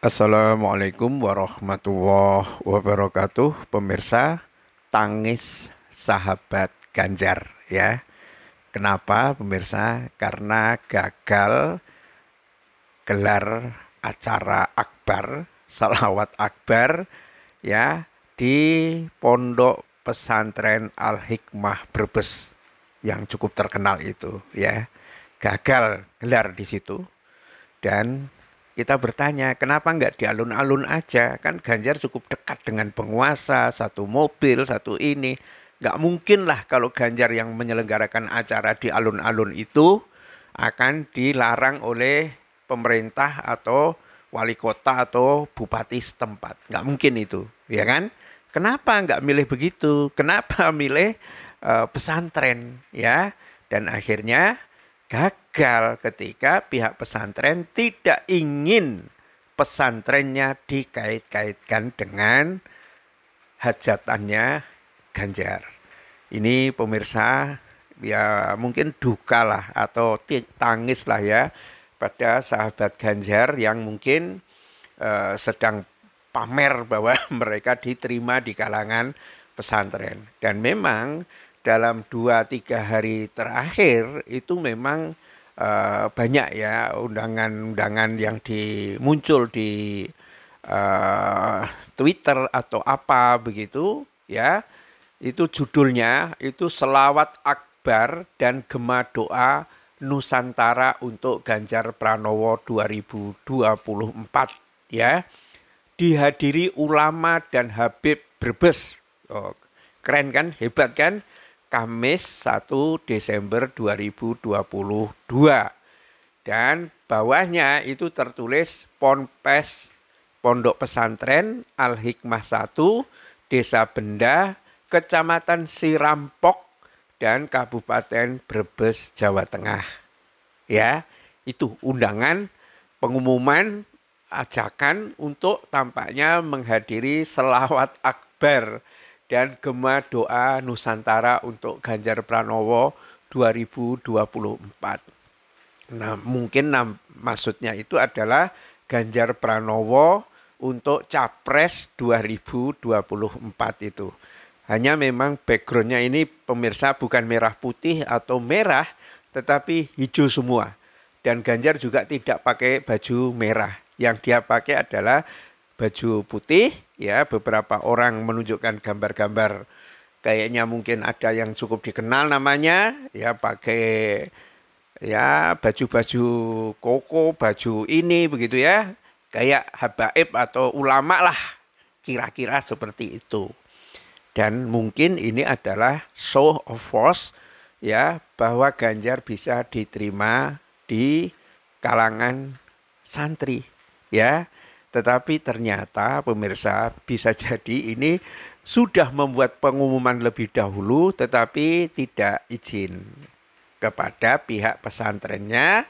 Assalamualaikum warahmatullahi wabarakatuh Pemirsa tangis sahabat ganjar ya Kenapa pemirsa? Karena gagal gelar acara akbar Salawat akbar ya Di pondok pesantren Al-Hikmah Brebes Yang cukup terkenal itu ya Gagal gelar di situ dan kita bertanya, kenapa nggak di alun-alun aja? Kan Ganjar cukup dekat dengan penguasa, satu mobil, satu ini. Nggak mungkin lah kalau Ganjar yang menyelenggarakan acara di alun-alun itu akan dilarang oleh pemerintah atau wali kota atau bupati setempat. Nggak mungkin itu, ya kan? Kenapa nggak milih begitu? Kenapa milih uh, pesantren, ya? Dan akhirnya gagal ketika pihak pesantren tidak ingin pesantrennya dikait-kaitkan dengan hajatannya Ganjar. Ini pemirsa ya mungkin duka lah atau tangis lah ya pada sahabat Ganjar yang mungkin eh, sedang pamer bahwa mereka diterima di kalangan pesantren. Dan memang dalam dua tiga hari terakhir itu memang uh, banyak ya undangan-undangan yang dimuncul di uh, Twitter atau apa begitu ya. Itu judulnya itu selawat akbar dan gema doa Nusantara untuk Ganjar Pranowo 2024 ya. Dihadiri ulama dan Habib Brebes. Oh, keren kan? Hebat kan? Kamis 1 Desember 2022 dan bawahnya itu tertulis Ponpes Pondok Pesantren Al Hikmah 1 Desa Benda Kecamatan Sirampok dan Kabupaten Brebes Jawa Tengah. Ya, itu undangan pengumuman ajakan untuk tampaknya menghadiri selawat akbar dan Gema Doa Nusantara untuk Ganjar Pranowo 2024. Nah, mungkin nah, maksudnya itu adalah Ganjar Pranowo untuk Capres 2024 itu. Hanya memang backgroundnya ini pemirsa bukan merah putih atau merah, tetapi hijau semua. Dan Ganjar juga tidak pakai baju merah. Yang dia pakai adalah baju putih, ya beberapa orang menunjukkan gambar-gambar kayaknya mungkin ada yang cukup dikenal namanya ya pakai ya baju-baju koko, baju ini begitu ya. Kayak habaib atau ulama lah kira-kira seperti itu. Dan mungkin ini adalah show of force ya bahwa Ganjar bisa diterima di kalangan santri ya tetapi ternyata pemirsa bisa jadi ini sudah membuat pengumuman lebih dahulu tetapi tidak izin kepada pihak pesantrennya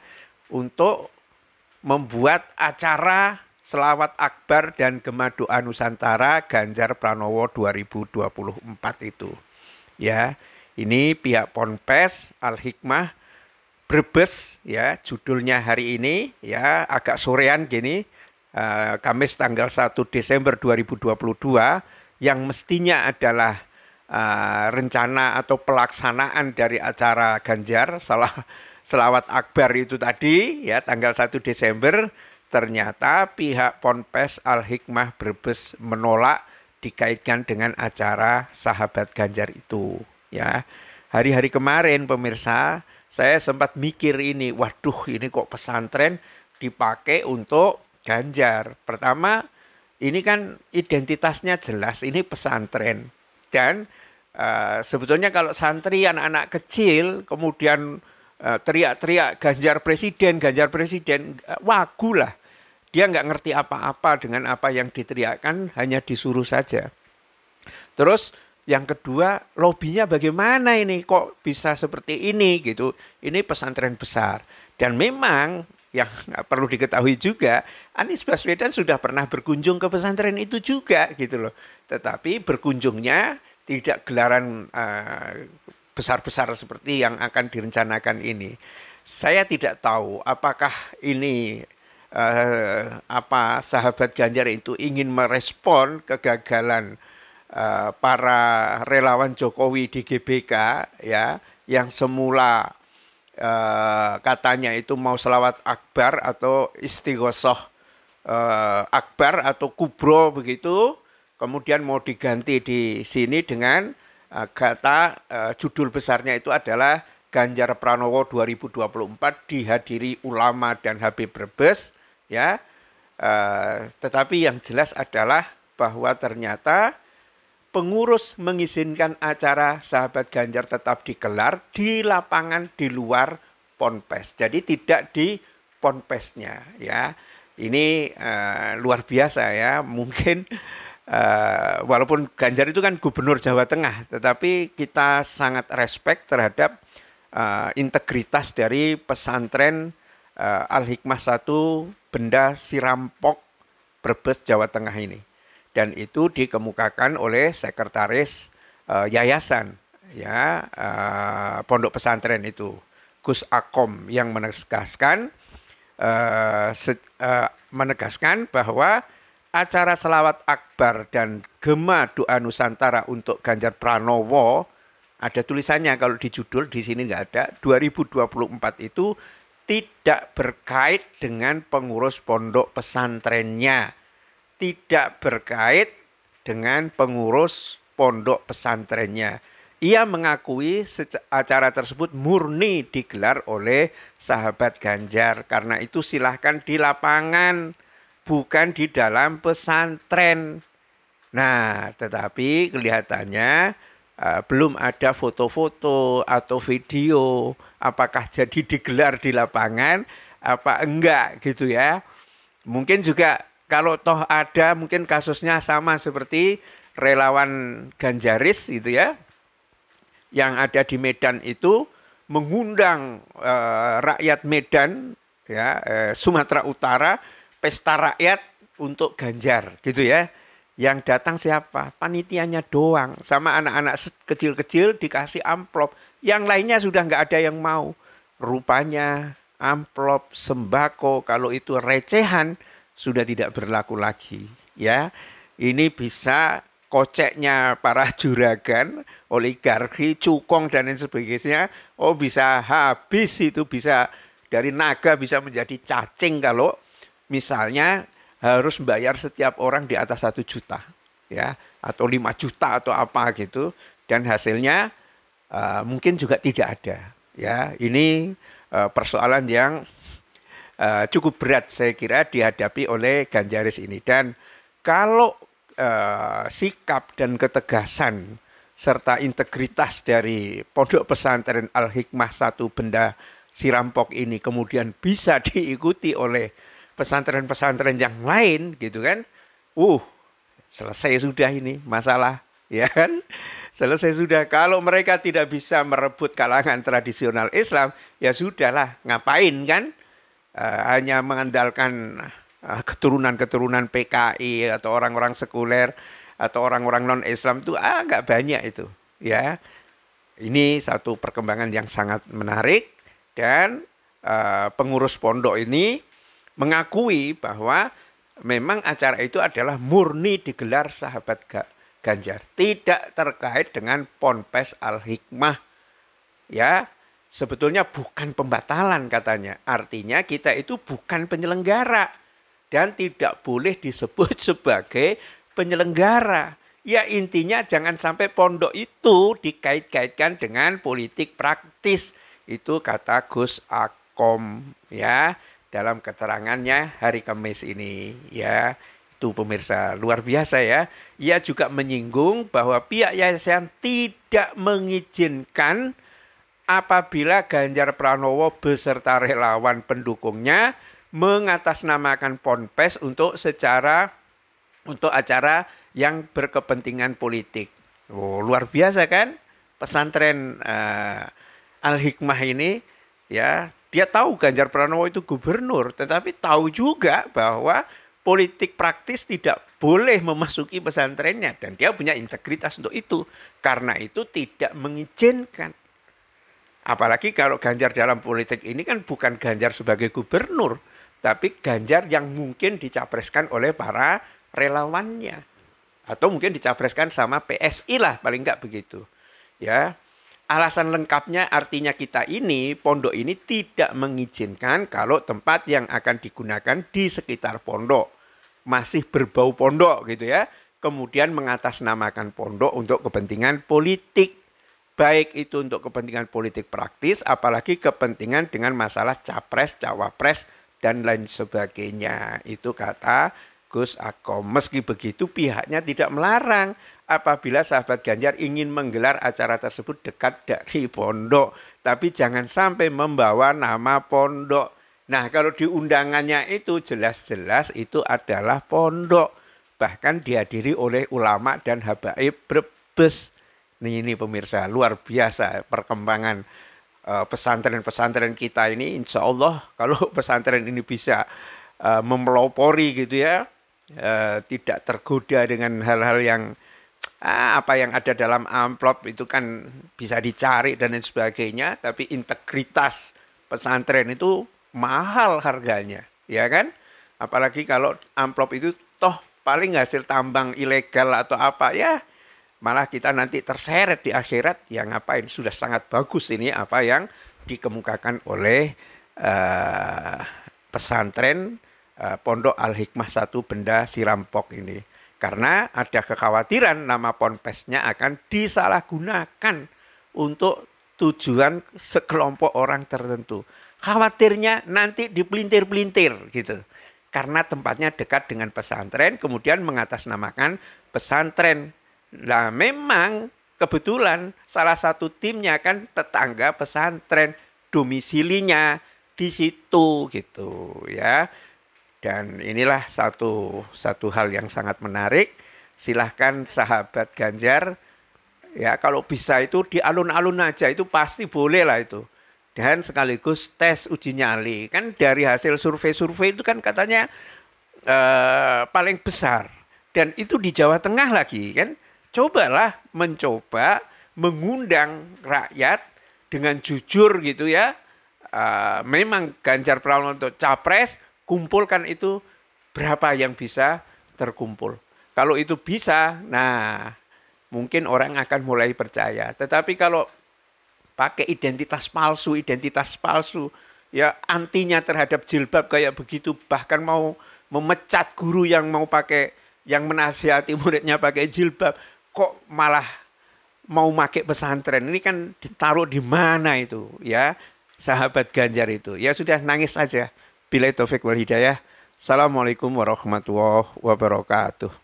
untuk membuat acara Selawat Akbar dan Gemadoa Nusantara Ganjar Pranowo 2024 itu. Ya, ini pihak Ponpes Al Hikmah Brebes ya judulnya hari ini ya agak sorean gini Eh, Kamis tanggal 1 Desember 2022 yang mestinya adalah uh, rencana atau pelaksanaan dari acara Ganjar salah selawat akbar itu tadi ya tanggal 1 Desember ternyata pihak Ponpes Al Hikmah Brebes menolak dikaitkan dengan acara sahabat Ganjar itu ya. Hari-hari kemarin pemirsa saya sempat mikir ini, waduh ini kok pesantren dipakai untuk Ganjar. Pertama, ini kan identitasnya jelas, ini pesantren. Dan uh, sebetulnya kalau santri anak-anak kecil kemudian teriak eh, teriak-teriak Ganjar Presiden, Ganjar Presiden, uh, wagu lah. Dia nggak ngerti apa-apa dengan apa yang diteriakkan, hanya disuruh saja. Terus yang kedua, lobinya bagaimana ini? Kok bisa seperti ini gitu? Ini pesantren besar. Dan memang yang perlu diketahui juga, Anies Baswedan sudah pernah berkunjung ke pesantren itu juga gitu loh. Tetapi berkunjungnya tidak gelaran besar eh, besar-besar seperti yang akan direncanakan ini. Saya tidak tahu apakah ini uh, apa sahabat Ganjar itu ingin merespon kegagalan uh, para relawan Jokowi di GBK ya yang semula uh, katanya itu mau selawat akbar atau istighosoh uh, eh, akbar atau kubro begitu, kemudian mau diganti di sini dengan uh, kata uh, judul besarnya itu adalah Ganjar Pranowo 2024 dihadiri ulama dan Habib Brebes ya. Uh, tetapi yang jelas adalah bahwa ternyata pengurus mengizinkan acara sahabat Ganjar tetap digelar di lapangan di luar ponpes. Jadi tidak di ponpesnya ya. Ini uh, luar biasa ya. Mungkin uh, walaupun Ganjar itu kan gubernur Jawa Tengah, tetapi kita sangat respect terhadap uh, integritas dari pesantren uh, Al Hikmah Satu Benda Sirampok Brebes Jawa Tengah ini dan itu dikemukakan oleh sekretaris uh, yayasan ya uh, pondok pesantren itu Gus Akom yang menegaskan uh, se, uh, menegaskan bahwa acara selawat akbar dan gema doa nusantara untuk Ganjar Pranowo ada tulisannya kalau di judul di sini nggak ada 2024 itu tidak berkait dengan pengurus pondok pesantrennya tidak berkait dengan pengurus pondok pesantrennya. Ia mengakui acara tersebut murni digelar oleh sahabat Ganjar. Karena itu silahkan di lapangan, bukan di dalam pesantren. Nah, tetapi kelihatannya uh, belum ada foto-foto atau video apakah jadi digelar di lapangan apa enggak gitu ya. Mungkin juga kalau toh ada mungkin kasusnya sama seperti relawan Ganjaris gitu ya yang ada di Medan itu mengundang e, rakyat Medan ya e, Sumatera Utara pesta rakyat untuk Ganjar gitu ya yang datang siapa panitianya doang sama anak-anak kecil-kecil dikasih amplop yang lainnya sudah nggak ada yang mau rupanya amplop sembako kalau itu recehan sudah tidak berlaku lagi ya. Ini bisa koceknya para juragan, oligarki, cukong dan lain sebagainya, oh bisa habis itu bisa dari naga bisa menjadi cacing kalau misalnya harus bayar setiap orang di atas satu juta ya atau lima juta atau apa gitu dan hasilnya uh, mungkin juga tidak ada ya ini uh, persoalan yang Eh, cukup berat saya kira dihadapi oleh Ganjaris ini dan kalau uh, sikap dan ketegasan serta integritas dari Pondok Pesantren Al Hikmah satu benda Sirampok ini kemudian bisa diikuti oleh pesantren-pesantren yang lain gitu kan. Uh, selesai sudah ini masalah ya kan? Selesai sudah. Kalau mereka tidak bisa merebut kalangan tradisional Islam, ya sudahlah, ngapain kan? uh, hanya mengandalkan eh, keturunan-keturunan PKI atau orang-orang sekuler atau orang-orang non-Islam itu agak ah, banyak itu ya. Ini satu perkembangan yang sangat menarik dan uh, pengurus pondok ini mengakui bahwa memang acara itu adalah murni digelar sahabat Ganjar, tidak terkait dengan Ponpes Al-Hikmah ya Sebetulnya bukan pembatalan katanya. Artinya kita itu bukan penyelenggara dan tidak boleh disebut sebagai penyelenggara. Ya intinya jangan sampai pondok itu dikait-kaitkan dengan politik praktis. Itu kata Gus Akom ya dalam keterangannya hari Kamis ini ya. Itu pemirsa luar biasa ya. Ia juga menyinggung bahwa pihak yayasan tidak mengizinkan apabila Ganjar Pranowo beserta relawan pendukungnya mengatasnamakan ponpes untuk secara untuk acara yang berkepentingan politik. Oh, luar biasa kan? Pesantren uh, eh, Al Hikmah ini ya, dia tahu Ganjar Pranowo itu gubernur, tetapi tahu juga bahwa politik praktis tidak boleh memasuki pesantrennya dan dia punya integritas untuk itu. Karena itu tidak mengizinkan Apalagi kalau Ganjar dalam politik ini kan bukan Ganjar sebagai gubernur, tapi Ganjar yang mungkin dicapreskan oleh para relawannya atau mungkin dicapreskan sama PSI lah paling enggak begitu. Ya. Alasan lengkapnya artinya kita ini pondok ini tidak mengizinkan kalau tempat yang akan digunakan di sekitar pondok masih berbau pondok gitu ya. Kemudian mengatasnamakan pondok untuk kepentingan politik baik itu untuk kepentingan politik praktis, apalagi kepentingan dengan masalah capres, cawapres, dan lain sebagainya. Itu kata Gus Akom. Meski begitu pihaknya tidak melarang apabila sahabat Ganjar ingin menggelar acara tersebut dekat dari pondok. Tapi jangan sampai membawa nama pondok. Nah kalau di undangannya itu jelas-jelas itu adalah pondok. Bahkan dihadiri oleh ulama dan habaib berbes. Nih ini pemirsa, luar biasa perkembangan eh, pesantren-pesantren uh, kita ini. Insya Allah kalau pesantren ini bisa uh, eh, memelopori gitu ya, uh, tidak tergoda dengan hal-hal yang uh, apa yang ada dalam amplop itu kan bisa dicari dan lain sebagainya. Tapi integritas pesantren itu mahal harganya, ya kan? Apalagi kalau amplop itu toh paling hasil tambang ilegal atau apa ya malah kita nanti terseret di akhirat ya ngapain sudah sangat bagus ini apa yang dikemukakan oleh uh, pesantren uh, Pondok Al Hikmah satu Benda Sirampok ini karena ada kekhawatiran nama ponpesnya akan disalahgunakan untuk tujuan sekelompok orang tertentu khawatirnya nanti dipelintir-pelintir gitu karena tempatnya dekat dengan pesantren kemudian mengatasnamakan pesantren Nah memang kebetulan salah satu timnya kan tetangga pesantren domisilinya di situ gitu ya. Dan inilah satu satu hal yang sangat menarik. Silahkan sahabat Ganjar ya kalau bisa itu di alun-alun aja itu pasti boleh lah itu dan sekaligus tes uji nyali kan dari hasil survei-survei itu kan katanya eh, paling besar dan itu di Jawa Tengah lagi kan cobalah mencoba mengundang rakyat dengan jujur gitu ya. Uh, memang Ganjar Pranowo untuk capres, kumpulkan itu berapa yang bisa terkumpul. Kalau itu bisa, nah mungkin orang akan mulai percaya. Tetapi kalau pakai identitas palsu, identitas palsu, ya antinya terhadap jilbab kayak begitu, bahkan mau memecat guru yang mau pakai yang menasihati muridnya pakai jilbab kok malah mau make pesantren ini kan ditaruh di mana itu ya sahabat Ganjar itu ya sudah nangis aja bila taufik wal hidayah assalamualaikum warahmatullahi wabarakatuh